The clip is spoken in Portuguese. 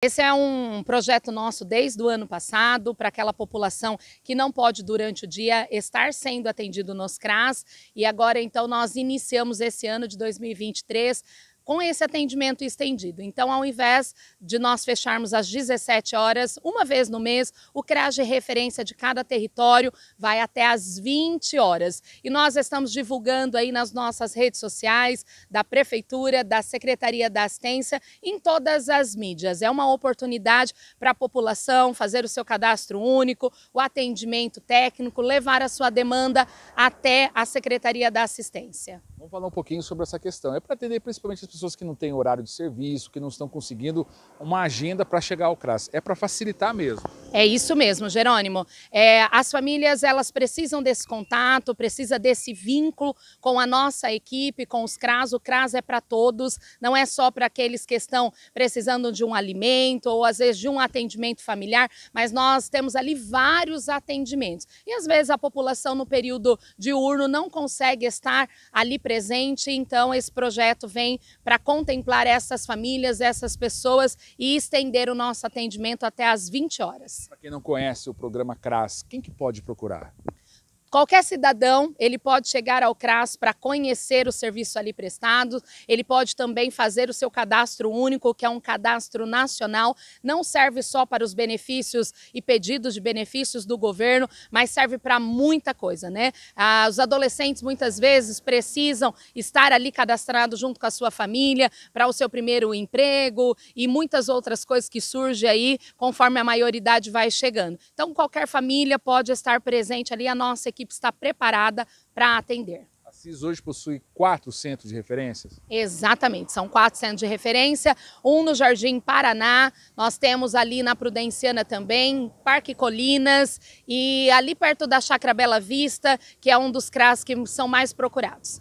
Esse é um projeto nosso desde o ano passado para aquela população que não pode durante o dia estar sendo atendido nos CRAS e agora então nós iniciamos esse ano de 2023 com esse atendimento estendido. Então, ao invés de nós fecharmos às 17 horas, uma vez no mês, o CRAS de referência de cada território vai até às 20 horas. E nós estamos divulgando aí nas nossas redes sociais, da Prefeitura, da Secretaria da Assistência, em todas as mídias. É uma oportunidade para a população fazer o seu cadastro único, o atendimento técnico, levar a sua demanda até a Secretaria da Assistência. Vamos falar um pouquinho sobre essa questão. É para atender principalmente as pessoas que não têm horário de serviço, que não estão conseguindo uma agenda para chegar ao CRAS. É para facilitar mesmo. É isso mesmo, Jerônimo. É, as famílias elas precisam desse contato, precisa desse vínculo com a nossa equipe, com os CRAS. O CRAS é para todos, não é só para aqueles que estão precisando de um alimento ou às vezes de um atendimento familiar, mas nós temos ali vários atendimentos. E às vezes a população no período diurno não consegue estar ali presente. Então, esse projeto vem para contemplar essas famílias, essas pessoas e estender o nosso atendimento até às 20 horas. Para quem não conhece o programa CRAS, quem que pode procurar? Qualquer cidadão, ele pode chegar ao CRAS para conhecer o serviço ali prestado, ele pode também fazer o seu cadastro único, que é um cadastro nacional, não serve só para os benefícios e pedidos de benefícios do governo, mas serve para muita coisa, né? Ah, os adolescentes muitas vezes precisam estar ali cadastrados junto com a sua família para o seu primeiro emprego e muitas outras coisas que surgem aí conforme a maioridade vai chegando. Então, qualquer família pode estar presente ali, a nossa equipe equipe está preparada para atender. A CIS hoje possui quatro centros de referências? Exatamente, são quatro centros de referência, um no Jardim Paraná, nós temos ali na Prudenciana também, Parque Colinas e ali perto da Chacra Bela Vista, que é um dos CRAS que são mais procurados.